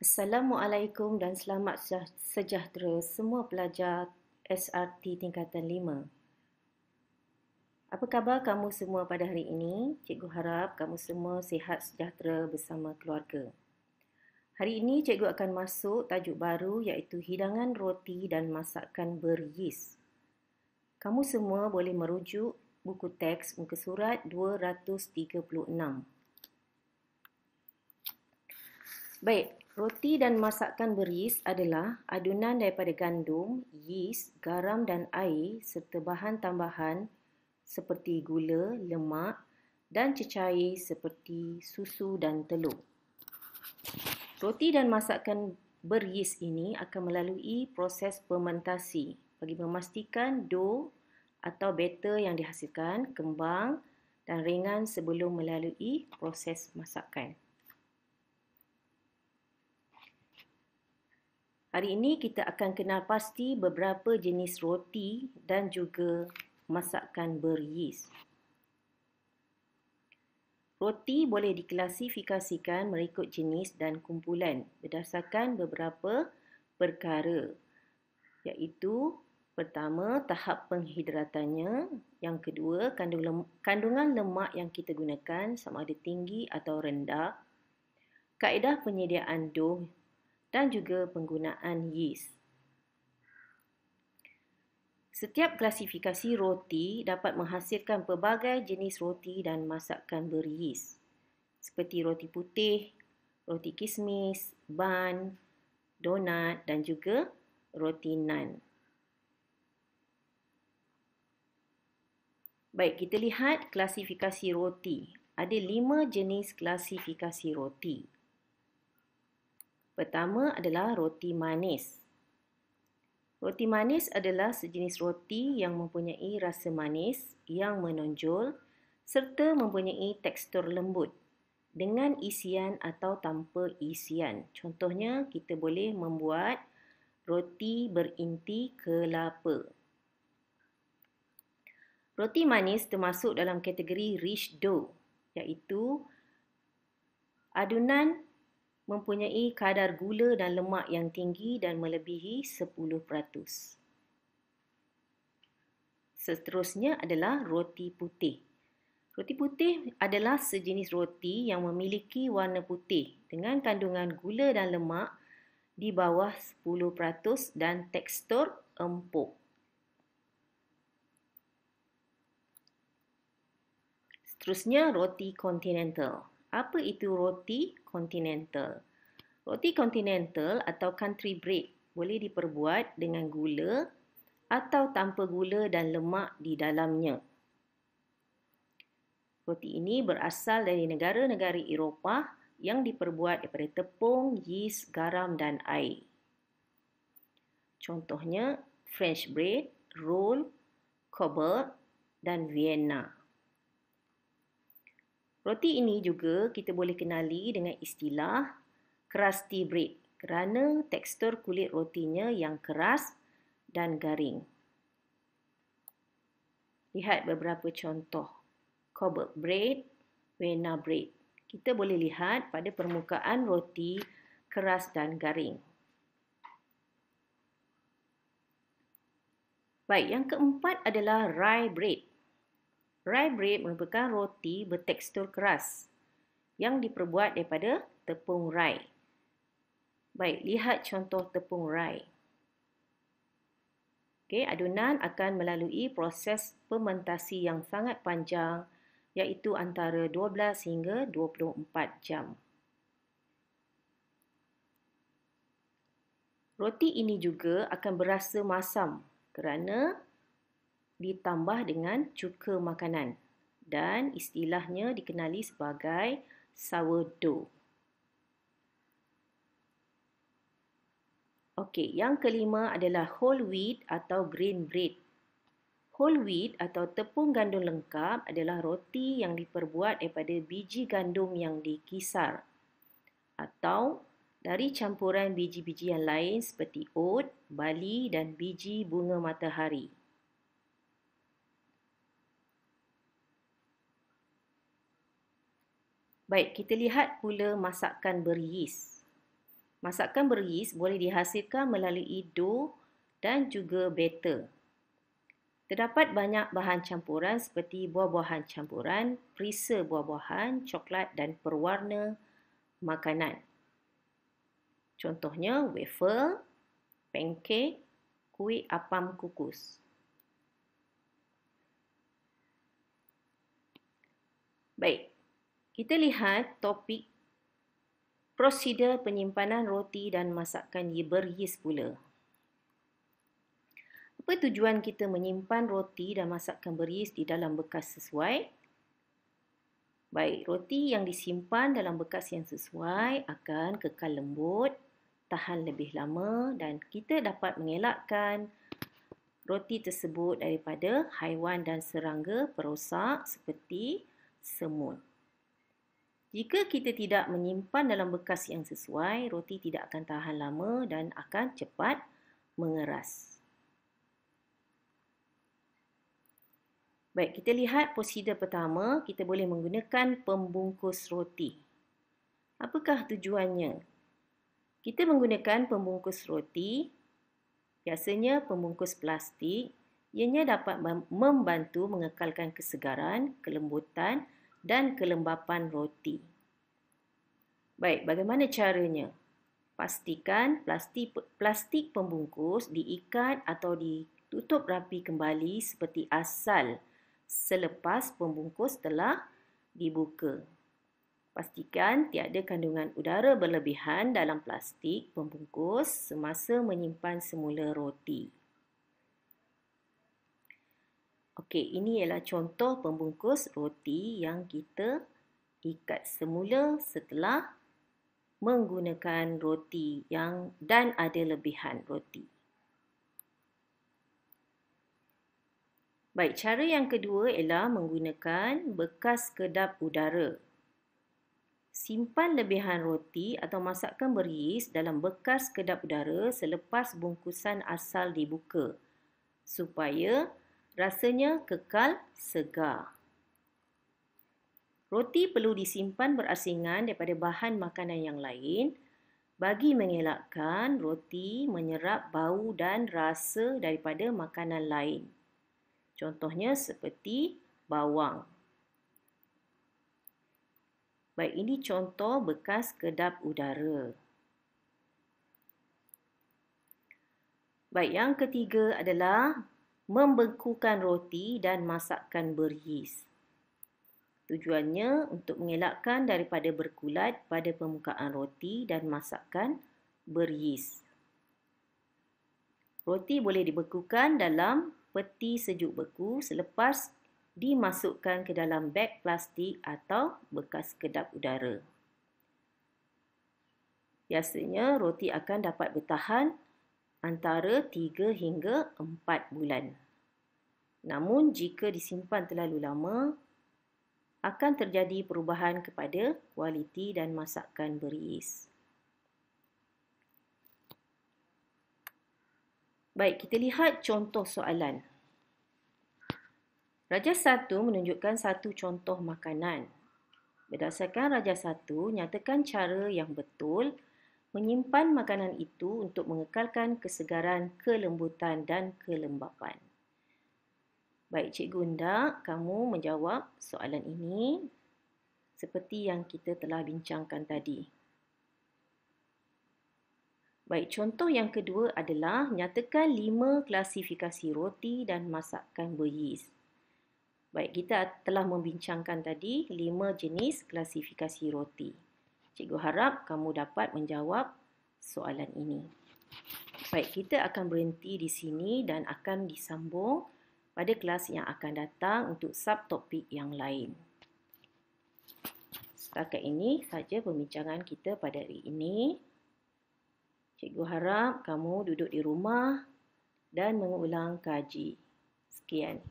Assalamualaikum dan selamat sejahtera semua pelajar SRT tingkatan 5. Apa khabar kamu semua pada hari ini? Cikgu harap kamu semua sihat sejahtera bersama keluarga. Hari ini cikgu akan masuk tajuk baru iaitu hidangan roti dan masakan beryis. Kamu semua boleh merujuk buku teks muka surat 236. Baik, Roti dan masakan beris adalah adunan daripada gandum, yeast, garam dan air serta bahan tambahan seperti gula, lemak dan cecair seperti susu dan telur. Roti dan masakan beris ini akan melalui proses fermentasi bagi memastikan dough atau batter yang dihasilkan kembang dan ringan sebelum melalui proses masakan. Hari ini kita akan kenal pasti beberapa jenis roti dan juga masakan beryis. Roti boleh diklasifikasikan mengikut jenis dan kumpulan berdasarkan beberapa perkara iaitu pertama tahap penghidratannya, yang kedua kandungan lemak yang kita gunakan sama ada tinggi atau rendah, kaedah penyediaan dough dan juga penggunaan yeast. Setiap klasifikasi roti dapat menghasilkan pelbagai jenis roti dan masakan beryeast. Seperti roti putih, roti kismis, bun, donat dan juga roti nan. Baik, kita lihat klasifikasi roti. Ada lima jenis klasifikasi roti. Pertama adalah roti manis. Roti manis adalah sejenis roti yang mempunyai rasa manis yang menonjol serta mempunyai tekstur lembut dengan isian atau tanpa isian. Contohnya, kita boleh membuat roti berinti kelapa. Roti manis termasuk dalam kategori rich dough iaitu adunan mempunyai kadar gula dan lemak yang tinggi dan melebihi 10%. Seterusnya adalah roti putih. Roti putih adalah sejenis roti yang memiliki warna putih dengan kandungan gula dan lemak di bawah 10% dan tekstur empuk. Seterusnya roti continental. Apa itu roti continental? Roti continental atau country bread boleh diperbuat dengan gula atau tanpa gula dan lemak di dalamnya. Roti ini berasal dari negara-negara Eropah yang diperbuat daripada tepung, yeas, garam dan air. Contohnya French bread, roll, cobbler dan Vienna. Roti ini juga kita boleh kenali dengan istilah crusty bread kerana tekstur kulit rotinya yang keras dan garing. Lihat beberapa contoh. Cobalt bread, wena bread. Kita boleh lihat pada permukaan roti keras dan garing. Baik, yang keempat adalah rye bread. Rye bread merupakan roti bertekstur keras yang diperbuat daripada tepung rye. Baik, lihat contoh tepung rye. Okay, adunan akan melalui proses pementasi yang sangat panjang iaitu antara 12 hingga 24 jam. Roti ini juga akan berasa masam kerana ditambah dengan cuka makanan dan istilahnya dikenali sebagai sourdough. Okey, yang kelima adalah whole wheat atau grain bread. Whole wheat atau tepung gandum lengkap adalah roti yang diperbuat daripada biji gandum yang dikisar atau dari campuran biji-biji yang lain seperti oat, bali dan biji bunga matahari. Baik, kita lihat pula masakan beris. Masakan beris boleh dihasilkan melalui dough dan juga batter. Terdapat banyak bahan campuran seperti buah-buahan campuran, perisa buah-buahan, coklat dan perwarna makanan. Contohnya wafer, pancake, kuih apam kukus. Baik, kita lihat topik prosedur penyimpanan roti dan masakan ye beryis pula. Apa tujuan kita menyimpan roti dan masakan beryis di dalam bekas sesuai? Baik, roti yang disimpan dalam bekas yang sesuai akan kekal lembut, tahan lebih lama dan kita dapat mengelakkan roti tersebut daripada haiwan dan serangga perosak seperti semut. Jika kita tidak menyimpan dalam bekas yang sesuai, roti tidak akan tahan lama dan akan cepat mengeras. Baik, kita lihat prosedur pertama, kita boleh menggunakan pembungkus roti. Apakah tujuannya? Kita menggunakan pembungkus roti, biasanya pembungkus plastik, ianya dapat membantu mengekalkan kesegaran, kelembutan, kelembutan, dan kelembapan roti. Baik, bagaimana caranya? Pastikan plastik plastik pembungkus diikat atau ditutup rapi kembali seperti asal selepas pembungkus telah dibuka. Pastikan tiada kandungan udara berlebihan dalam plastik pembungkus semasa menyimpan semula roti. Okey, ini ialah contoh pembungkus roti yang kita ikat semula setelah menggunakan roti yang dan ada lebihan roti. Baik, cara yang kedua ialah menggunakan bekas kedap udara. Simpan lebihan roti atau masakkan beris dalam bekas kedap udara selepas bungkusan asal dibuka supaya rasanya kekal segar. Roti perlu disimpan berasingan daripada bahan makanan yang lain bagi mengelakkan roti menyerap bau dan rasa daripada makanan lain. Contohnya seperti bawang. Baik, ini contoh bekas kedap udara. Baik, yang ketiga adalah membekukan roti dan masakkan beris. Tujuannya untuk mengelakkan daripada berkulat pada permukaan roti dan masakan beris. Roti boleh dibekukan dalam peti sejuk beku selepas dimasukkan ke dalam beg plastik atau bekas kedap udara. Biasanya roti akan dapat bertahan antara 3 hingga 4 bulan. Namun jika disimpan terlalu lama, akan terjadi perubahan kepada kualiti dan masakan beris. Baik, kita lihat contoh soalan. Raja Satu menunjukkan satu contoh makanan. Berdasarkan Raja Satu, nyatakan cara yang betul menyimpan makanan itu untuk mengekalkan kesegaran, kelembutan dan kelembapan. Baik Cik Gunda, kamu menjawab soalan ini seperti yang kita telah bincangkan tadi. Baik, contoh yang kedua adalah nyatakan lima klasifikasi roti dan masakan beris. Baik, kita telah membincangkan tadi lima jenis klasifikasi roti. Cikgu harap kamu dapat menjawab soalan ini. Baik, kita akan berhenti di sini dan akan disambung pada kelas yang akan datang untuk subtopik yang lain. Setakat ini saja pembincangan kita pada hari ini. Cikgu harap kamu duduk di rumah dan mengulang kaji. Sekian.